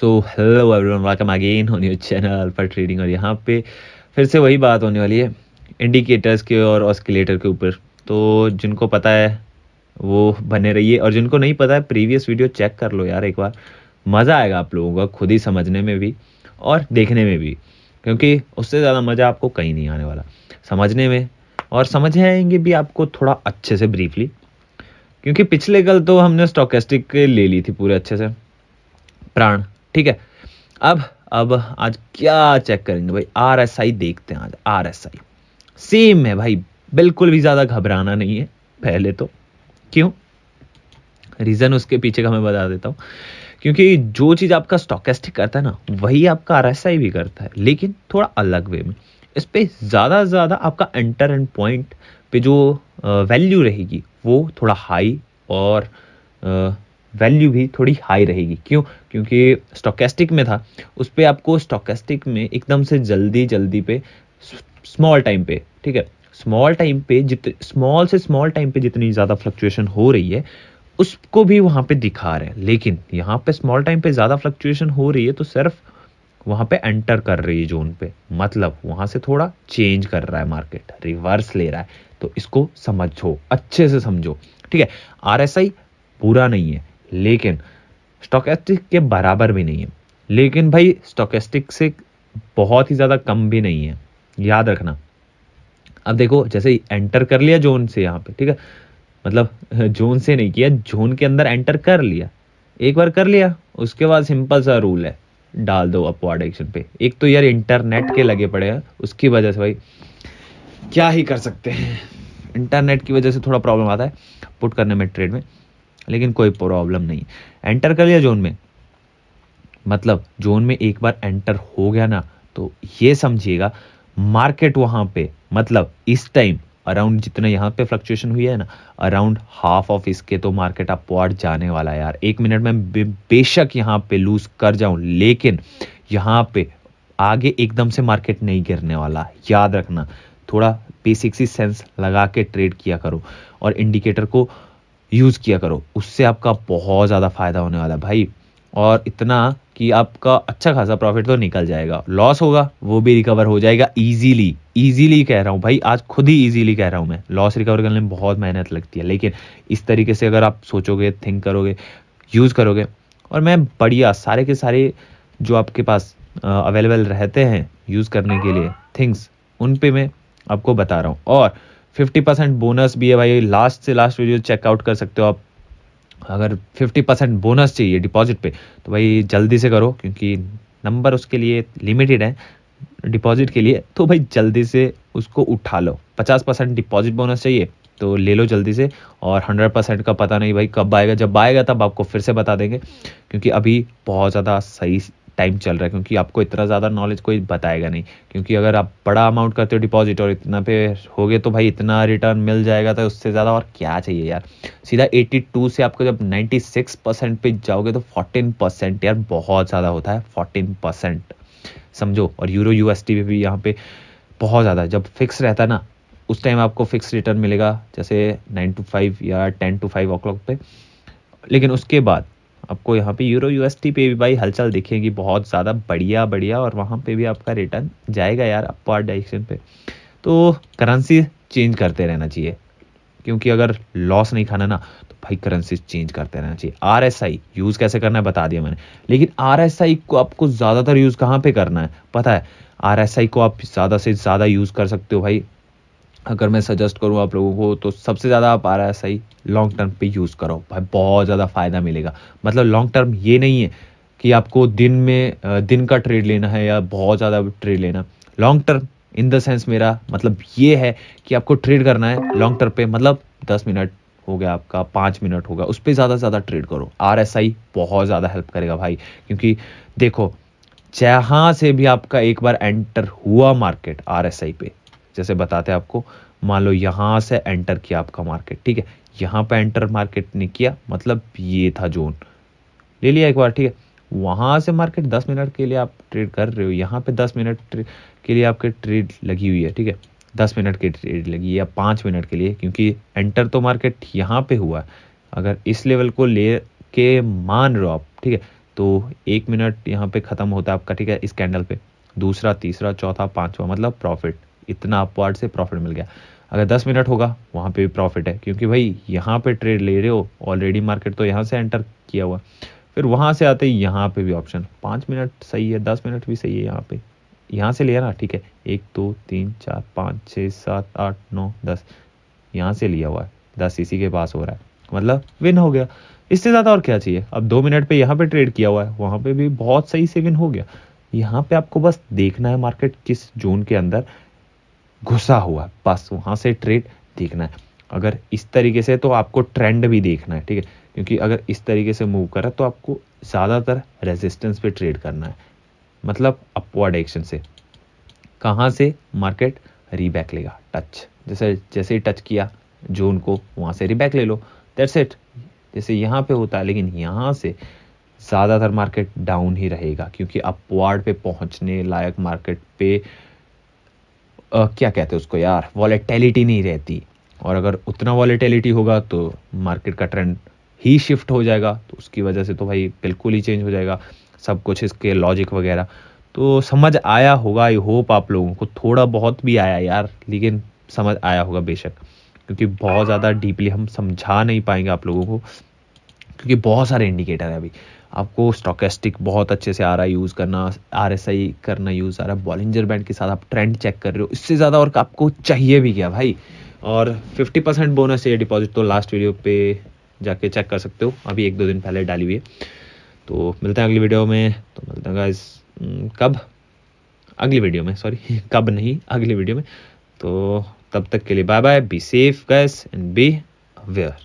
so hello everyone welcome again on your channel Alpha Trading और यहाँ पे फिर से वही बात होने वाली है इंडिकेटर्स के और ऑस्किलेटर के ऊपर तो जिनको पता है वो बने रहिए और जिनको नहीं पता है प्रीवियस वीडियो चेक कर लो यार एक बार मज़ा आएगा आप लोगों का खुद ही समझने में भी और देखने में भी क्योंकि उससे ज़्यादा मज़ा आपको कहीं नहीं आने वाला समझने में और समझ आएंगे भी आपको थोड़ा अच्छे से ब्रीफली क्योंकि पिछले कल तो हमने स्टोकेस्टिक ले ली थी पूरे अच्छे से प्राण ठीक है अब अब आज क्या चेक करेंगे भाई आर एस आई देखते हैं आज आर एस आई सेम है भाई बिल्कुल भी ज़्यादा घबराना नहीं है पहले तो क्यों रीज़न उसके पीछे का मैं बता देता हूं क्योंकि जो चीज़ आपका स्टॉकेस्टिक करता है ना वही आपका आर एस आई भी करता है लेकिन थोड़ा अलग वे में इस पर ज़्यादा से ज़्यादा आपका एंटर एंड पॉइंट पे जो वैल्यू रहेगी वो थोड़ा हाई और वैल्यू भी थोड़ी हाई रहेगी क्यों क्योंकि स्टोकेस्टिक में था उस पर आपको स्टोकेस्टिक में एकदम से जल्दी जल्दी पे स्मॉल टाइम पे ठीक है स्मॉल टाइम पे जित स्मॉल से स्मॉल टाइम पे जितनी ज़्यादा फ्लक्चुएशन हो रही है उसको भी वहाँ पे दिखा रहे हैं लेकिन यहाँ पे स्मॉल टाइम पे ज़्यादा फ्लक्चुएशन हो रही है तो सिर्फ वहाँ पे एंटर कर रही है जोन पे मतलब वहाँ से थोड़ा चेंज कर रहा है मार्केट रिवर्स ले रहा है तो इसको समझो अच्छे से समझो ठीक है आर पूरा नहीं है लेकिन स्टोकेस्टिक के बराबर भी नहीं है लेकिन भाई स्टोकेस्टिक से बहुत ही ज़्यादा कम भी नहीं है याद रखना अब देखो जैसे एंटर कर लिया जोन से यहाँ पे ठीक है मतलब जोन से नहीं किया जोन के अंदर एंटर कर लिया एक बार कर लिया उसके बाद सिंपल सा रूल है डाल दो अपवर्ड एक्शन पे एक तो यार इंटरनेट के लगे पड़े हैं उसकी वजह से भाई क्या ही कर सकते हैं इंटरनेट की वजह से थोड़ा प्रॉब्लम आता है पुट करने में ट्रेड में लेकिन कोई प्रॉब्लम नहीं एंटर कर लिया जोन में मतलब जोन में एक बार एंटर हो गया ना तो ये समझिएगा मार्केट वहां पे मतलब इस टाइम अराउंड जितना यहाँ पे फ्लक्चुएशन हुई है ना अराउंड हाफ ऑफ इसके तो मार्केट अपवर्ड जाने वाला है यार एक मिनट में बे, बेशक यहाँ पे लूज कर जाऊं लेकिन यहाँ पे आगे एकदम से मार्केट नहीं गिरने वाला याद रखना थोड़ा बेसिक सी सेंस लगा के ट्रेड किया करो और इंडिकेटर को यूज़ किया करो उससे आपका बहुत ज़्यादा फ़ायदा होने वाला भाई और इतना कि आपका अच्छा खासा प्रॉफिट तो निकल जाएगा लॉस होगा वो भी रिकवर हो जाएगा इजीली इजीली कह रहा हूँ भाई आज खुद ही इजीली कह रहा हूँ मैं लॉस रिकवर करने में बहुत मेहनत लगती है लेकिन इस तरीके से अगर आप सोचोगे थिंक करोगे यूज़ करोगे और मैं बढ़िया सारे के सारे जो आपके पास अवेलेबल रहते हैं यूज़ करने के लिए थिंग्स उन पर मैं आपको बता रहा हूँ और फिफ्टी परसेंट बोनस भी है भाई लास्ट से लास्ट वीडियो चेकआउट कर सकते हो आप अगर फिफ्टी परसेंट बोनस चाहिए डिपॉजिट पे तो भाई जल्दी से करो क्योंकि नंबर उसके लिए लिमिटेड है डिपॉजिट के लिए तो भाई जल्दी से उसको उठा लो पचास परसेंट डिपॉजिट बोनस चाहिए तो ले लो जल्दी से और हंड्रेड परसेंट का पता नहीं भाई कब आएगा जब आएगा तब आपको फिर से बता देंगे क्योंकि अभी बहुत ज़्यादा सही टाइम चल रहा है क्योंकि आपको इतना ज़्यादा नॉलेज कोई बताएगा नहीं क्योंकि अगर आप बड़ा अमाउंट करते हो डिपॉजिट और इतना पे हो गए तो भाई इतना रिटर्न मिल जाएगा तो उससे ज़्यादा और क्या चाहिए यार सीधा 82 से आपको जब 96 परसेंट पर जाओगे तो 14 परसेंट यार बहुत ज़्यादा होता है 14 परसेंट समझो और यूरो यूएसडी भी, भी यहाँ पर बहुत ज़्यादा जब फिक्स रहता है ना उस टाइम आपको फिक्स रिटर्न मिलेगा जैसे नाइन टू फाइव या ten to five o'clock लेकिन उसके बाद आपको यहाँ पे यूरो यू पे भी भाई हलचल दिखेगी बहुत ज़्यादा बढ़िया बढ़िया और वहाँ पे भी आपका रिटर्न जाएगा यार अपवार डायरेक्शन पे तो करेंसी चेंज करते रहना चाहिए क्योंकि अगर लॉस नहीं खाना ना तो भाई करेंसी चेंज करते रहना चाहिए आर एस आई यूज़ कैसे करना है बता दिया मैंने लेकिन आर एस आई को आपको ज़्यादातर यूज़ कहाँ पर करना है पता है आर एस आई को आप ज़्यादा से ज़्यादा यूज़ कर सकते हो भाई अगर मैं सजेस्ट करूँ आप लोगों को तो सबसे ज़्यादा आप आ रहा है सही लॉन्ग टर्म पे यूज़ करो भाई बहुत ज़्यादा फ़ायदा मिलेगा मतलब लॉन्ग टर्म ये नहीं है कि आपको दिन में दिन का ट्रेड लेना है या बहुत ज़्यादा ट्रेड लेना long term in the sense मेरा मतलब ये है कि आपको ट्रेड करना है लॉन्ग टर्म पे मतलब दस मिनट हो गया आपका पाँच मिनट होगा उस पर ज़्यादा से ज़्यादा ट्रेड करो आर बहुत ज़्यादा हेल्प करेगा भाई क्योंकि देखो जहाँ से भी आपका एक बार एंटर हुआ मार्केट आर पे जैसे बताते हैं आपको मान लो यहाँ से एंटर किया आपका मार्केट ठीक है यहाँ पे एंटर मार्केट ने किया मतलब ये था जोन ले लिया एक बार ठीक है वहाँ से मार्केट दस मिनट के लिए आप ट्रेड कर रहे हो यहाँ पे दस मिनट के लिए आपके ट्रेड लगी हुई है ठीक है दस मिनट की ट्रेड लगी या पाँच मिनट के लिए क्योंकि एंटर तो मार्केट यहाँ पे हुआ है अगर इस लेवल को ले के मान रहे हो आप ठीक है तो एक मिनट यहाँ पे ख़त्म होता है आपका ठीक है इस कैंडल पे दूसरा तीसरा चौथा पाँचवा मतलब प्रॉफिट इतना अपवार्ड से प्रॉफिट मिल गया अगर दस मिनट होगा वहाँ पे भी प्रॉफिट है क्योंकि भाई यहाँ पे ट्रेड ले रहे हो ऑलरेडी मार्केट तो यहाँ से एंटर किया हुआ फिर वहाँ से आते ही यहाँ पे भी ऑप्शन पाँच मिनट सही है दस मिनट भी सही है यहाँ पे यहाँ से लिया ना ठीक है एक दो तीन चार पाँच छः सात आठ नौ दस यहाँ से लिया हुआ है दस इसी के पास हो रहा है मतलब विन हो गया इससे ज़्यादा और क्या चाहिए अब दो मिनट पे यहाँ पे ट्रेड किया हुआ है वहाँ पे भी बहुत सही से विन हो गया यहाँ पे आपको बस देखना है मार्केट किस जोन के अंदर घुसा हुआ बस वहाँ से ट्रेड देखना है अगर इस तरीके से तो आपको ट्रेंड भी देखना है ठीक है क्योंकि अगर इस तरीके से मूव करा तो आपको ज़्यादातर रेजिस्टेंस पे ट्रेड करना है मतलब अपवर्ड एक्शन से कहाँ से मार्केट रीबैक लेगा टच जैसे जैसे ही टच किया जोन को वहाँ से रीबैक ले लो दैट्स इट जैसे यहाँ पे होता है लेकिन यहाँ से ज़्यादातर मार्केट डाउन ही रहेगा क्योंकि अपवर्ड पे पहुँचने लायक मार्केट पे आ, क्या कहते हैं उसको यार वॉलेटेलिटी नहीं रहती और अगर उतना वॉलेटेलिटी होगा तो मार्केट का ट्रेंड ही शिफ्ट हो जाएगा तो उसकी वजह से तो भाई बिल्कुल ही चेंज हो जाएगा सब कुछ इसके लॉजिक वगैरह तो समझ आया होगा आई होप आप लोगों को थोड़ा बहुत भी आया यार लेकिन समझ आया होगा बेशक क्योंकि बहुत ज़्यादा डीपली हम समझा नहीं पाएंगे आप लोगों को क्योंकि बहुत सारे इंडिकेटर हैं अभी आपको स्टॉकेस्टिक बहुत अच्छे से आ रहा है यूज़ करना आर एस आई करना यूज़ आ रहा है बॉलिंजर बैंड के साथ आप ट्रेंड चेक कर रहे हो इससे ज़्यादा और आपको चाहिए भी क्या भाई और 50 परसेंट बोनस है डिपॉजिट तो लास्ट वीडियो पे जाके चेक कर सकते हो अभी एक दो दिन पहले डाली हुई है तो मिलते हैं अगली वीडियो में तो मिलते हैं गाइस हम्म, कब अगली वीडियो में सॉरी कब नहीं अगली वीडियो में तो तब तक के लिए bye bye be safe guys and be aware